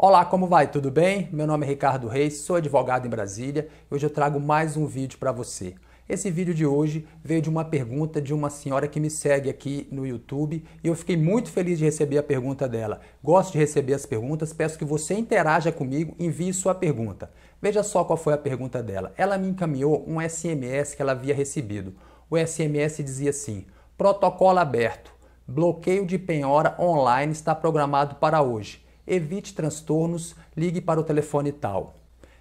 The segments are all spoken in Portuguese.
Olá, como vai? Tudo bem? Meu nome é Ricardo Reis, sou advogado em Brasília e hoje eu trago mais um vídeo para você. Esse vídeo de hoje veio de uma pergunta de uma senhora que me segue aqui no YouTube e eu fiquei muito feliz de receber a pergunta dela. Gosto de receber as perguntas, peço que você interaja comigo, envie sua pergunta. Veja só qual foi a pergunta dela. Ela me encaminhou um SMS que ela havia recebido. O SMS dizia assim: protocolo aberto, bloqueio de penhora online está programado para hoje evite transtornos, ligue para o telefone tal.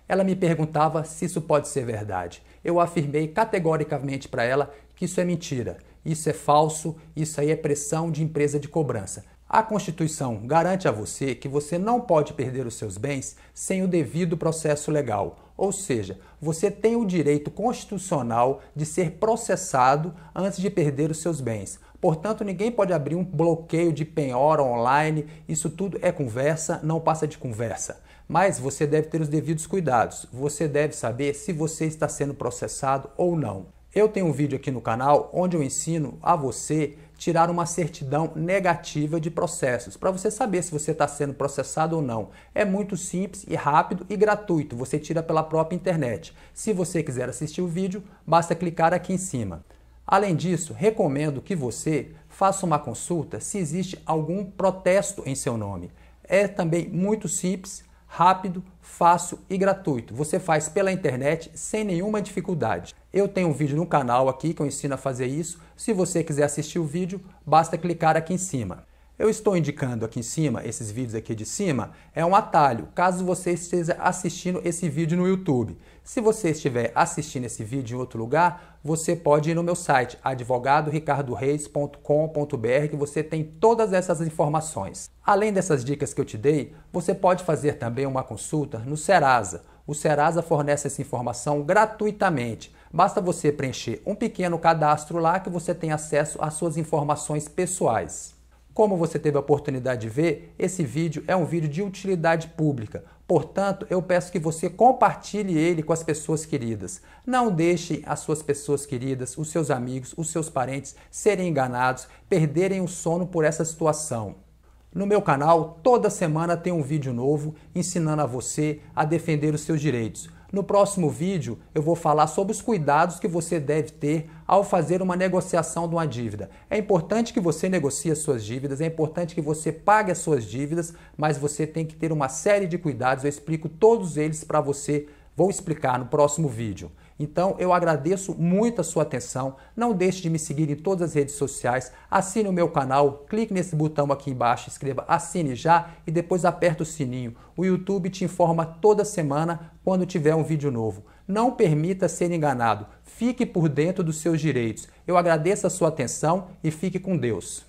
Ela me perguntava se isso pode ser verdade. Eu afirmei categoricamente para ela que isso é mentira, isso é falso, isso aí é pressão de empresa de cobrança. A Constituição garante a você que você não pode perder os seus bens sem o devido processo legal, ou seja, você tem o direito constitucional de ser processado antes de perder os seus bens. Portanto, ninguém pode abrir um bloqueio de penhora online. Isso tudo é conversa, não passa de conversa. Mas você deve ter os devidos cuidados. Você deve saber se você está sendo processado ou não. Eu tenho um vídeo aqui no canal onde eu ensino a você tirar uma certidão negativa de processos, para você saber se você está sendo processado ou não. É muito simples e rápido e gratuito, você tira pela própria internet. Se você quiser assistir o vídeo, basta clicar aqui em cima. Além disso, recomendo que você faça uma consulta se existe algum protesto em seu nome. É também muito simples, rápido, fácil e gratuito. Você faz pela internet sem nenhuma dificuldade. Eu tenho um vídeo no canal aqui que eu ensino a fazer isso. Se você quiser assistir o vídeo, basta clicar aqui em cima. Eu estou indicando aqui em cima, esses vídeos aqui de cima, é um atalho, caso você esteja assistindo esse vídeo no YouTube. Se você estiver assistindo esse vídeo em outro lugar, você pode ir no meu site, advogadoricardoreis.com.br, que você tem todas essas informações. Além dessas dicas que eu te dei, você pode fazer também uma consulta no Serasa. O Serasa fornece essa informação gratuitamente. Basta você preencher um pequeno cadastro lá que você tem acesso às suas informações pessoais. Como você teve a oportunidade de ver, esse vídeo é um vídeo de utilidade pública. Portanto, eu peço que você compartilhe ele com as pessoas queridas. Não deixe as suas pessoas queridas, os seus amigos, os seus parentes serem enganados, perderem o sono por essa situação. No meu canal, toda semana tem um vídeo novo ensinando a você a defender os seus direitos. No próximo vídeo, eu vou falar sobre os cuidados que você deve ter ao fazer uma negociação de uma dívida. É importante que você negocie as suas dívidas, é importante que você pague as suas dívidas, mas você tem que ter uma série de cuidados. Eu explico todos eles para você, vou explicar no próximo vídeo. Então eu agradeço muito a sua atenção. Não deixe de me seguir em todas as redes sociais. Assine o meu canal, clique nesse botão aqui embaixo, escreva assine já e depois aperta o sininho. O YouTube te informa toda semana quando tiver um vídeo novo. Não permita ser enganado. Fique por dentro dos seus direitos. Eu agradeço a sua atenção e fique com Deus.